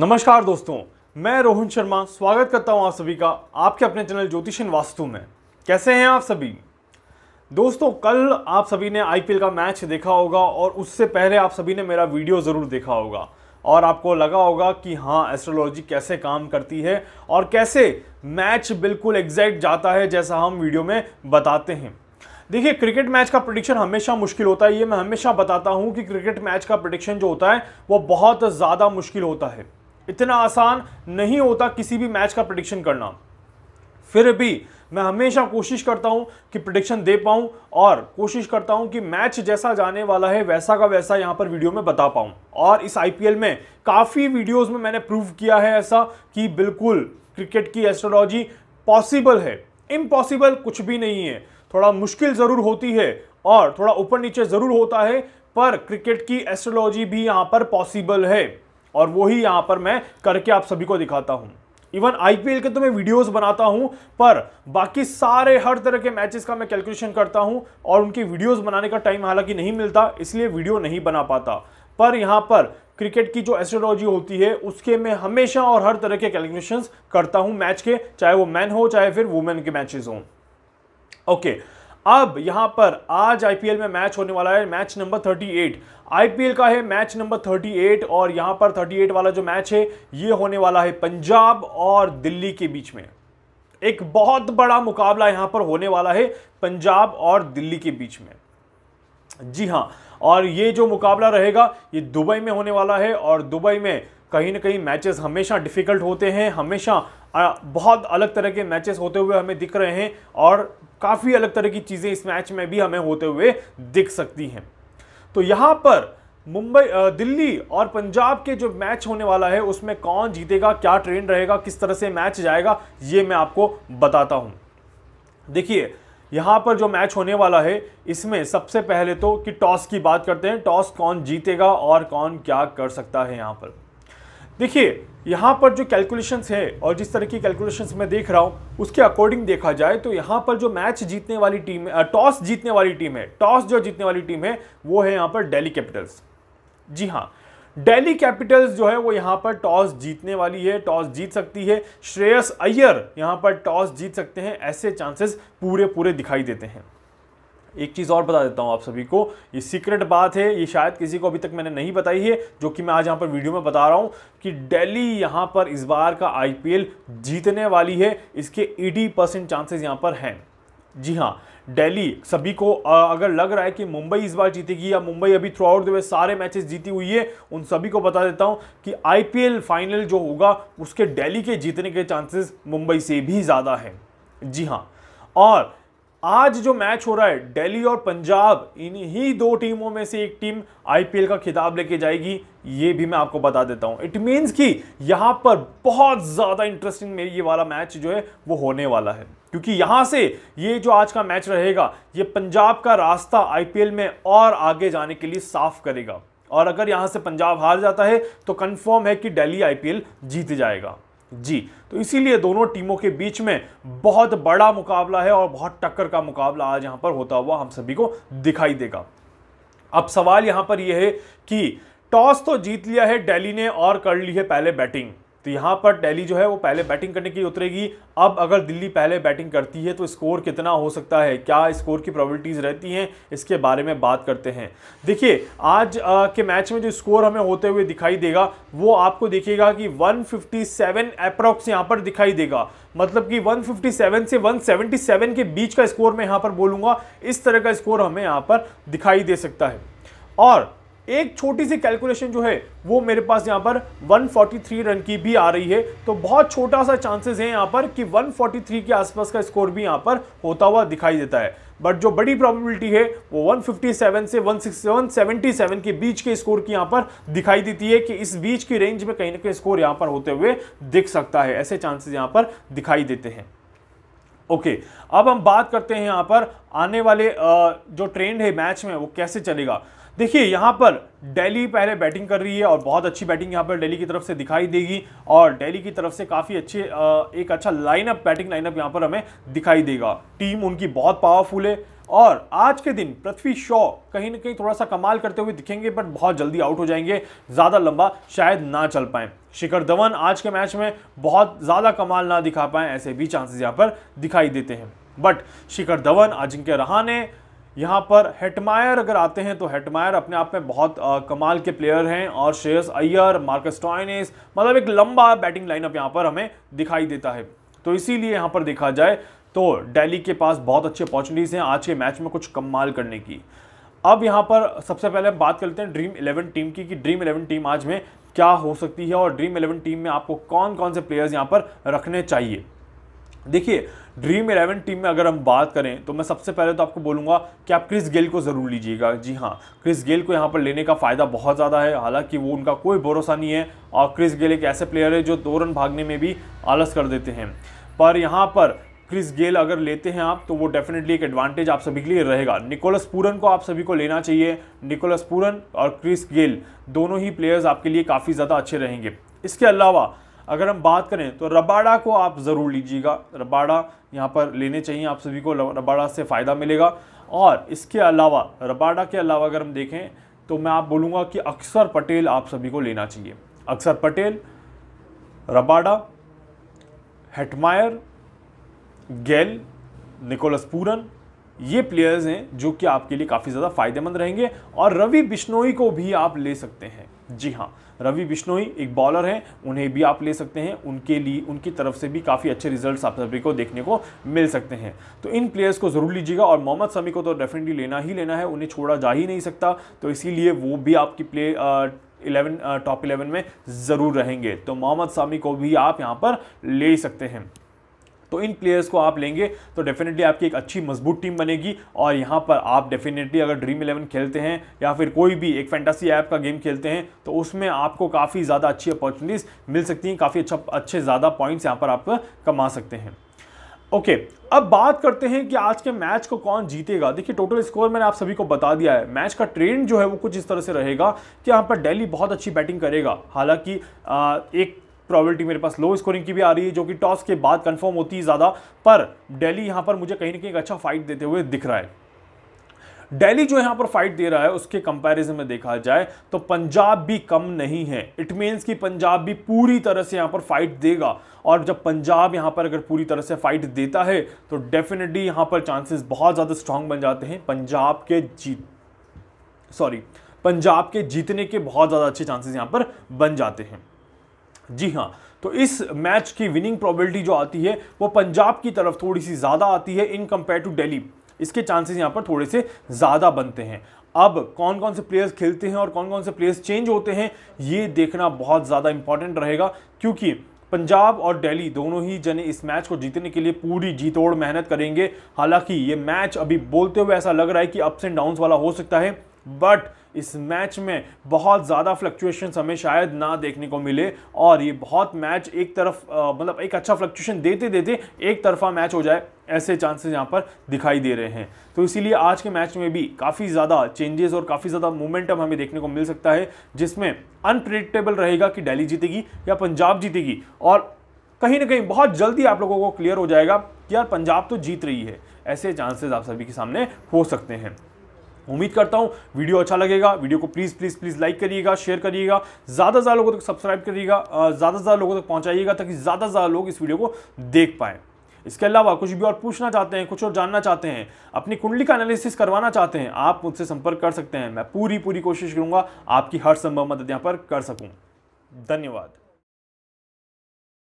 नमस्कार दोस्तों मैं रोहन शर्मा स्वागत करता हूं आप सभी का आपके अपने चैनल ज्योतिषन वास्तु में कैसे हैं आप सभी दोस्तों कल आप सभी ने आईपीएल का मैच देखा होगा और उससे पहले आप सभी ने मेरा वीडियो ज़रूर देखा होगा और आपको लगा होगा कि हाँ एस्ट्रोलॉजी कैसे काम करती है और कैसे मैच बिल्कुल एग्जैक्ट जाता है जैसा हम वीडियो में बताते हैं देखिए क्रिकेट मैच का प्रोडिक्शन हमेशा मुश्किल होता है ये मैं हमेशा बताता हूँ कि क्रिकेट मैच का प्रोडिक्शन जो होता है वो बहुत ज़्यादा मुश्किल होता है इतना आसान नहीं होता किसी भी मैच का प्रडिक्शन करना फिर भी मैं हमेशा कोशिश करता हूं कि प्रडिक्शन दे पाऊं और कोशिश करता हूं कि मैच जैसा जाने वाला है वैसा का वैसा यहां पर वीडियो में बता पाऊं और इस आईपीएल में काफ़ी वीडियोस में मैंने प्रूव किया है ऐसा कि बिल्कुल क्रिकेट की एस्ट्रोलॉजी पॉसिबल है इम्पॉसिबल कुछ भी नहीं है थोड़ा मुश्किल ज़रूर होती है और थोड़ा ऊपर नीचे ज़रूर होता है पर क्रिकेट की एस्ट्रोलॉजी भी यहाँ पर पॉसिबल है और वही यहाँ पर मैं करके आप सभी को दिखाता हूँ इवन आईपीएल के तो मैं वीडियोस बनाता हूं पर बाकी सारे हर तरह के मैचेस का मैं कैलकुलेशन करता हूं और उनकी वीडियोस बनाने का टाइम हालांकि नहीं मिलता इसलिए वीडियो नहीं बना पाता पर यहाँ पर क्रिकेट की जो एस्ट्रोलॉजी होती है उसके मैं हमेशा और हर तरह के कैलकुलेशन करता हूँ मैच के चाहे वो मैन हो चाहे फिर वुमेन के मैचेस हों ओके okay. अब यहां पर आज आईपीएल में मैच होने वाला है मैच नंबर 38 आईपीएल का है मैच नंबर 38 और यहां पर 38 वाला जो मैच है ये होने वाला है पंजाब और दिल्ली के बीच में एक बहुत बड़ा मुकाबला यहां पर होने वाला है पंजाब और दिल्ली के बीच में जी हां और ये जो मुकाबला रहेगा ये दुबई में होने वाला है और दुबई में कहीं ना कहीं मैचेस हमेशा डिफ़िकल्ट होते हैं हमेशा बहुत अलग तरह के मैचेस होते हुए हमें दिख रहे हैं और काफ़ी अलग तरह की चीज़ें इस मैच में भी हमें होते हुए दिख सकती हैं तो यहाँ पर मुंबई दिल्ली और पंजाब के जो मैच होने वाला है उसमें कौन जीतेगा क्या ट्रेंड रहेगा किस तरह से मैच जाएगा ये मैं आपको बताता हूँ देखिए यहाँ पर जो मैच होने वाला है इसमें सबसे पहले तो कि टॉस की बात करते हैं टॉस कौन जीतेगा और कौन क्या कर सकता है यहाँ पर देखिए यहाँ पर जो कैलकुलेशंस है और जिस तरह की कैलकुलेशंस मैं देख रहा हूँ उसके अकॉर्डिंग देखा जाए तो यहाँ पर जो मैच जीतने वाली टीम टॉस जीतने वाली टीम है टॉस जो जीतने वाली टीम है वो है यहाँ पर डेली कैपिटल्स जी हाँ डेली कैपिटल्स जो है वो यहाँ पर टॉस जीतने वाली है टॉस जीत सकती है श्रेयस अय्यर यहाँ पर टॉस जीत सकते हैं ऐसे चांसेस पूरे पूरे दिखाई देते हैं एक चीज़ और बता देता हूँ आप सभी को ये सीक्रेट बात है ये शायद किसी को अभी तक मैंने नहीं बताई है जो कि मैं आज यहाँ पर वीडियो में बता रहा हूँ कि दिल्ली यहाँ पर इस बार का आई जीतने वाली है इसके एटी परसेंट चांसेज यहाँ पर हैं जी हाँ दिल्ली सभी को अगर लग रहा है कि मुंबई इस बार जीतेगी या मुंबई अभी थ्रू आउट द वे सारे मैचेस जीती हुई है उन सभी को बता देता हूं कि आईपीएल फाइनल जो होगा उसके दिल्ली के जीतने के चांसेस मुंबई से भी ज़्यादा हैं जी हाँ और आज जो मैच हो रहा है दिल्ली और पंजाब इन्हीं दो टीमों में से एक टीम आईपीएल का खिताब लेके जाएगी ये भी मैं आपको बता देता हूं इट मींस कि यहां पर बहुत ज़्यादा इंटरेस्टिंग मेरी ये वाला मैच जो है वो होने वाला है क्योंकि यहां से ये जो आज का मैच रहेगा ये पंजाब का रास्ता आईपीएल में और आगे जाने के लिए साफ करेगा और अगर यहां से पंजाब हार जाता है तो कन्फर्म है कि डेली आईपीएल जीत जाएगा जी तो इसीलिए दोनों टीमों के बीच में बहुत बड़ा मुकाबला है और बहुत टक्कर का मुकाबला आज यहां पर होता हुआ हम सभी को दिखाई देगा अब सवाल यहां पर यह है कि टॉस तो जीत लिया है डेली ने और कर ली है पहले बैटिंग तो यहाँ पर डेली जो है वो पहले बैटिंग करने की उतरेगी अब अगर दिल्ली पहले बैटिंग करती है तो स्कोर कितना हो सकता है क्या स्कोर की प्रॉबिलिटीज़ रहती हैं इसके बारे में बात करते हैं देखिए आज आ, के मैच में जो स्कोर हमें होते हुए दिखाई देगा वो आपको देखिएगा कि 157 फिफ्टी अप्रॉक्स यहाँ पर दिखाई देगा मतलब कि 157 से 177 के बीच का स्कोर मैं यहाँ पर बोलूँगा इस तरह का स्कोर हमें यहाँ पर दिखाई दे सकता है और एक छोटी सी कैलकुलेशन जो है वो मेरे पास यहाँ पर 143 रन की भी आ रही है तो बहुत छोटा सा चांसेस है यहाँ पर कि 143 के आसपास का स्कोर भी यहाँ पर होता हुआ दिखाई देता है बट जो बड़ी प्रोबेबिलिटी है वो 157 से 77 के बीच के स्कोर की यहाँ पर दिखाई देती है कि इस बीच की रेंज में कहीं ना कहीं स्कोर यहाँ पर होते हुए दिख सकता है ऐसे चांसेज यहाँ पर दिखाई देते हैं ओके अब हम बात करते हैं यहाँ पर आने वाले जो ट्रेंड है मैच में वो कैसे चलेगा देखिए यहाँ पर दिल्ली पहले बैटिंग कर रही है और बहुत अच्छी बैटिंग यहाँ पर दिल्ली की तरफ से दिखाई देगी और दिल्ली की तरफ से काफ़ी अच्छे एक अच्छा लाइनअप बैटिंग लाइनअप यहाँ पर हमें दिखाई देगा टीम उनकी बहुत पावरफुल है और आज के दिन पृथ्वी शॉ कहीं ना कहीं थोड़ा सा कमाल करते हुए दिखेंगे बट बहुत जल्दी आउट हो जाएंगे ज़्यादा लंबा शायद ना चल पाए शिखर धवन आज के मैच में बहुत ज़्यादा कमाल ना दिखा पाए ऐसे भी चांसेस यहाँ पर दिखाई देते हैं बट शिखर धवन अजिंक्य रहाने यहाँ पर हेटमायर अगर आते हैं तो हेटमायर अपने आप में बहुत आ, कमाल के प्लेयर हैं और श्रेयस अय्यर मार्कस टॉयनेस मतलब एक लंबा बैटिंग लाइनअप यहाँ पर हमें दिखाई देता है तो इसीलिए यहाँ पर देखा जाए तो डेली के पास बहुत अच्छी अपॉर्चुनिटीज़ हैं आज के मैच में कुछ कमाल करने की अब यहाँ पर सबसे पहले हम बात करते हैं ड्रीम इलेवन टीम की कि ड्रीम इलेवन टीम आज में क्या हो सकती है और ड्रीम इलेवन टीम में आपको कौन कौन से प्लेयर्स यहाँ पर रखने चाहिए देखिए ड्रीम इलेवन टीम में अगर हम बात करें तो मैं सबसे पहले तो आपको बोलूँगा कि आप क्रिस गेल को ज़रूर लीजिएगा जी हाँ क्रिस गेल को यहाँ पर लेने का फ़ायदा बहुत ज़्यादा है हालांकि वो उनका कोई भरोसा नहीं है और क्रिस गेल एक ऐसे प्लेयर है जो दो रन भागने में भी आलस कर देते हैं पर यहाँ पर क्रिस गेल अगर लेते हैं आप तो वो डेफिनेटली एक एडवांटेज आप सभी के लिए रहेगा निकोलस पूरन को आप सभी को लेना चाहिए निकोलस पूरन और क्रिस गेल दोनों ही प्लेयर्स आपके लिए काफ़ी ज़्यादा अच्छे रहेंगे इसके अलावा अगर हम बात करें तो रबाडा को आप ज़रूर लीजिएगा रबाडा यहाँ पर लेने चाहिए आप सभी को रबाडा से फ़ायदा मिलेगा और इसके अलावा रबाडा के अलावा अगर हम देखें तो मैं आप बोलूँगा कि अक्सर पटेल आप सभी को लेना चाहिए Axar Patel Rabada Hetmyer Gayle Nicholas Pooran ये प्लेयर्स हैं जो कि आपके लिए काफ़ी ज़्यादा फायदेमंद रहेंगे और रवि बिश्नोई को भी आप ले सकते हैं जी हाँ रवि बिश्नोई एक बॉलर हैं उन्हें भी आप ले सकते हैं उनके लिए उनकी तरफ से भी काफ़ी अच्छे रिजल्ट्स आप सभी को देखने को मिल सकते हैं तो इन प्लेयर्स को ज़रूर लीजिएगा और मोहम्मद समी को तो डेफिनेटली लेना ही लेना है उन्हें छोड़ा जा ही नहीं सकता तो इसीलिए वो भी आपकी प्ले इलेवन टॉप इलेवन में ज़रूर रहेंगे तो मोहम्मद शामी को भी आप यहाँ पर ले सकते हैं तो इन प्लेयर्स को आप लेंगे तो डेफिनेटली आपकी एक अच्छी मजबूत टीम बनेगी और यहाँ पर आप डेफिनेटली अगर ड्रीम इलेवन खेलते हैं या फिर कोई भी एक फैंटासी ऐप का गेम खेलते हैं तो उसमें आपको काफ़ी ज़्यादा अच्छी अपॉर्चुनिटीज़ मिल सकती हैं काफ़ी अच्छा अच्छे ज़्यादा पॉइंट्स यहाँ पर आप कमा सकते हैं ओके okay, अब बात करते हैं कि आज के मैच को कौन जीतेगा देखिए टोटल स्कोर मैंने आप सभी को बता दिया है मैच का ट्रेंड जो है वो कुछ इस तरह से रहेगा कि यहाँ पर दिल्ली बहुत अच्छी बैटिंग करेगा हालांकि एक प्रॉबिलिटी मेरे पास लो स्कोरिंग की भी आ रही है जो कि टॉस के बाद कन्फर्म होती है ज़्यादा पर डेली यहाँ पर मुझे कहीं ना कहीं अच्छा फाइट देते हुए दिख रहा है डेली जो यहाँ पर फाइट दे रहा है उसके कंपैरिजन में देखा जाए तो पंजाब भी कम नहीं है इट मीन्स कि पंजाब भी पूरी तरह से यहाँ पर फाइट देगा और जब पंजाब यहाँ पर अगर पूरी तरह से फाइट देता है तो डेफिनेटली यहाँ पर चांसेस बहुत ज़्यादा स्ट्रांग बन जाते हैं पंजाब के जीत सॉरी पंजाब के जीतने के बहुत ज़्यादा अच्छे चांसेस यहाँ पर बन जाते हैं जी हाँ तो इस मैच की विनिंग प्रॉबिलिटी जो आती है वो पंजाब की तरफ थोड़ी सी ज़्यादा आती है इन कंपेयर टू डेली इसके चांसेस यहाँ पर थोड़े से ज़्यादा बनते हैं अब कौन कौन से प्लेयर्स खेलते हैं और कौन कौन से प्लेयर्स चेंज होते हैं ये देखना बहुत ज़्यादा इंपॉर्टेंट रहेगा क्योंकि पंजाब और दिल्ली दोनों ही जने इस मैच को जीतने के लिए पूरी जीतोड़ मेहनत करेंगे हालांकि ये मैच अभी बोलते हुए ऐसा लग रहा है कि अप्स एंड डाउन्स वाला हो सकता है बट इस मैच में बहुत ज़्यादा फ्लक्चुएशन हमें शायद ना देखने को मिले और ये बहुत मैच एक तरफ मतलब एक अच्छा फ्लक्चुएशन देते देते एक तरफा मैच हो जाए ऐसे चांसेस यहाँ पर दिखाई दे रहे हैं तो इसीलिए आज के मैच में भी काफ़ी ज़्यादा चेंजेस और काफ़ी ज़्यादा मोमेंटम हमें देखने को मिल सकता है जिसमें अनप्रिडिक्टेबल रहेगा कि डेली जीतेगी या पंजाब जीतेगी और कहीं ना कहीं बहुत जल्दी आप लोगों को क्लियर हो जाएगा कि यार पंजाब तो जीत रही है ऐसे चांसेस आप सभी के सामने हो सकते हैं उम्मीद करता हूँ वीडियो अच्छा लगेगा वीडियो को प्लीज़ प्लीज़ प्लीज़ लाइक करिएगा शेयर करिएगा ज़्यादा से ज़्यादा लोगों तक सब्सक्राइब करिएगा ज़्यादा से ज़्यादा लोगों तक पहुँचाइएगा ताकि ज़्यादा से ज़्यादा लोग इस वीडियो को देख पाएँ इसके अलावा कुछ भी और पूछना चाहते हैं कुछ और जानना चाहते हैं अपनी कुंडली का एनालिसिस करवाना चाहते हैं आप मुझसे संपर्क कर सकते हैं मैं पूरी पूरी कोशिश करूंगा आपकी हर संभव मदद यहाँ पर कर सकूँ धन्यवाद